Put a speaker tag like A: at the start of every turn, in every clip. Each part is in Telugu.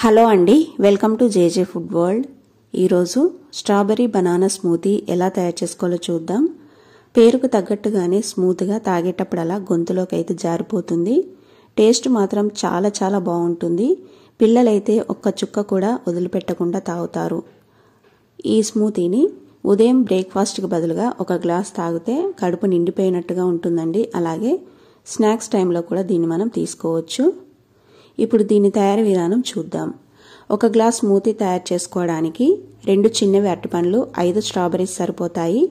A: హలో అండి welcome to JJ food world ఈరోజు స్ట్రాబెరీ బనానా స్మూతీ ఎలా తయారు చేసుకోవాలో చూద్దాం పేరుకు తగ్గట్టుగానే స్మూత్గా తాగేటప్పుడు అలా గొంతులోకి అయితే జారిపోతుంది టేస్ట్ మాత్రం చాలా చాలా బాగుంటుంది పిల్లలైతే ఒక్క చుక్క కూడా వదిలిపెట్టకుండా తాగుతారు ఈ స్మూతీని ఉదయం బ్రేక్ఫాస్ట్కి బదులుగా ఒక గ్లాస్ తాగితే కడుపు నిండిపోయినట్టుగా ఉంటుందండి అలాగే స్నాక్స్ టైంలో కూడా దీన్ని మనం తీసుకోవచ్చు ఇప్పుడు దీని తయారీ విధానం చూద్దాం ఒక గ్లాస్ మూతి తయారు చేసుకోవడానికి రెండు చిన్నవి అరటిపండ్లు ఐదు స్ట్రాబెరీస్ సరిపోతాయి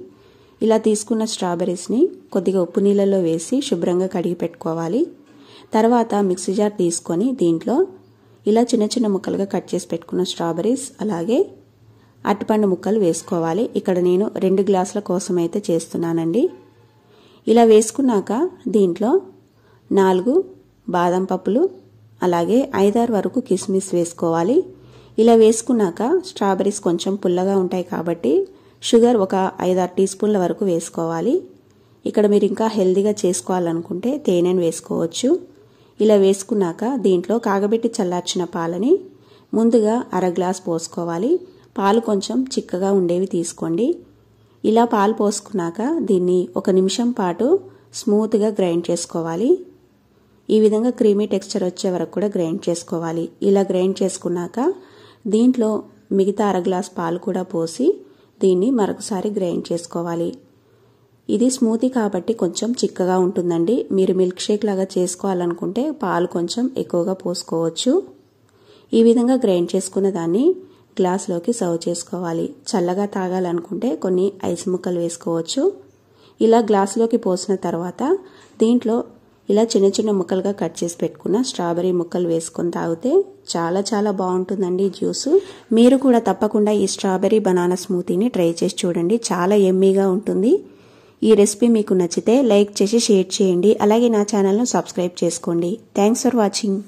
A: ఇలా తీసుకున్న స్ట్రాబెరీస్ని కొద్దిగా ఉప్పు నీళ్ళలో వేసి శుభ్రంగా కడిగి పెట్టుకోవాలి తర్వాత మిక్సీ జార్ తీసుకొని దీంట్లో ఇలా చిన్న చిన్న ముక్కలుగా కట్ చేసి పెట్టుకున్న స్ట్రాబెరీస్ అలాగే అరటిపండు ముక్కలు వేసుకోవాలి ఇక్కడ నేను రెండు గ్లాసుల కోసం అయితే చేస్తున్నానండి ఇలా వేసుకున్నాక దీంట్లో నాలుగు బాదం పప్పులు అలాగే ఐదారు వరకు కిస్మిస్ వేసుకోవాలి ఇలా వేసుకున్నాక స్ట్రాబెరీస్ కొంచెం పుల్లగా ఉంటాయి కాబట్టి షుగర్ ఒక ఐదారు టీ స్పూన్ల వరకు వేసుకోవాలి ఇక్కడ మీరు ఇంకా హెల్దీగా చేసుకోవాలనుకుంటే తేనెను వేసుకోవచ్చు ఇలా వేసుకున్నాక దీంట్లో కాగబెట్టి చల్లార్చిన పాలని ముందుగా అర గ్లాస్ పోసుకోవాలి పాలు కొంచెం చిక్కగా ఉండేవి తీసుకోండి ఇలా పాలు పోసుకున్నాక దీన్ని ఒక నిమిషం పాటు స్మూత్గా గ్రైండ్ చేసుకోవాలి ఈ విధంగా క్రీమీ టెక్స్చర్ వచ్చే వరకు కూడా గ్రైండ్ చేసుకోవాలి ఇలా గ్రైండ్ చేసుకున్నాక దీంట్లో మిగతా అర గ్లాస్ పాలు కూడా పోసి దీన్ని మరొకసారి గ్రైండ్ చేసుకోవాలి ఇది స్మూతీ కాబట్టి కొంచెం చిక్కగా ఉంటుందండి మీరు మిల్క్ షేక్ లాగా చేసుకోవాలనుకుంటే పాలు కొంచెం ఎక్కువగా పోసుకోవచ్చు ఈ విధంగా గ్రైండ్ చేసుకున్న దాన్ని గ్లాస్లోకి సర్వ్ చేసుకోవాలి చల్లగా తాగాలనుకుంటే కొన్ని ఐస్ ముక్కలు వేసుకోవచ్చు ఇలా గ్లాస్లోకి పోసిన తర్వాత దీంట్లో ఇలా చిన్న చిన్న ముక్కలుగా కట్ చేసి పెట్టుకున్న స్ట్రాబెరీ ముక్కలు వేసుకొని తాగితే చాలా చాలా బాగుంటుందండి జ్యూస్ మీరు కూడా తప్పకుండా ఈ స్ట్రాబెరీ బనానా స్మూతీని ట్రై చేసి చూడండి చాలా ఎమ్మీగా ఉంటుంది ఈ రెసిపీ మీకు నచ్చితే లైక్ చేసి షేర్ చేయండి అలాగే నా ఛానల్ను సబ్స్క్రైబ్ చేసుకోండి థ్యాంక్స్ ఫర్ వాచింగ్